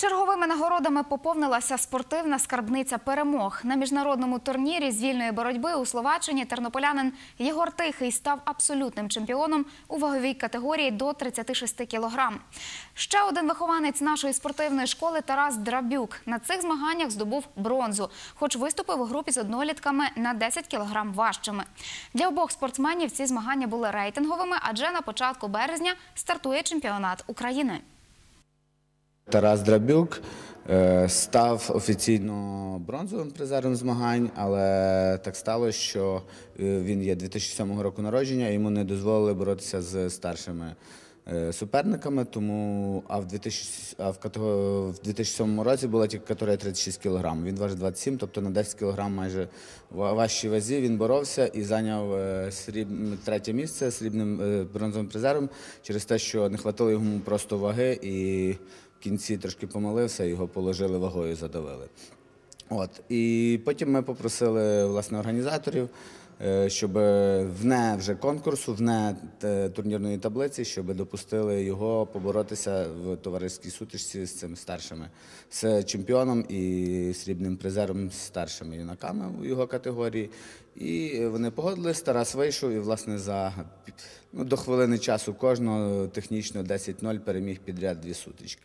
Черговими нагородами поповнилася спортивна скарбниця перемог на міжнародному турнірі з вільної боротьби у Словаччині. Тернополянин Єгор Тихий став абсолютним чемпіоном у ваговій категорії до 36 кілограм. Ще один вихованець нашої спортивної школи Тарас Драбюк на цих змаганнях здобув бронзу, хоч виступив у групі з однолітками на 10 кілограм важчими. Для обох спортсменів ці змагання були рейтинговими, адже на початку березня стартує чемпіонат України. Тарас Драбюк е, став офіційно бронзовим призером змагань, але так стало, що е, він є 2007 року народження, йому не дозволили боротися з старшими е, суперниками. Тому а в 2000, а в, в 2007 році була тільки категорія 36 кг. Він важить 27, тобто на 10 кг майже важчій вазі. Він боровся і зайняв сріб... третє місце срібним бронзовим призером через те, що не хватило йому просто ваги і кінці трошки помолився, його положили вагою, задавили. От. І потім ми попросили власне організаторів, е, щоб вне вже конкурсу, вне е, турнірної таблиці, щоб допустили його поборотися в товариській сутичці з цим старшими, з чемпіоном і срібним призером з старшими юнаками у його категорії. І вони погодились, Тарас вийшов і, власне, за ну, до хвилини часу кожного технічно 10-0 переміг підряд дві сутички.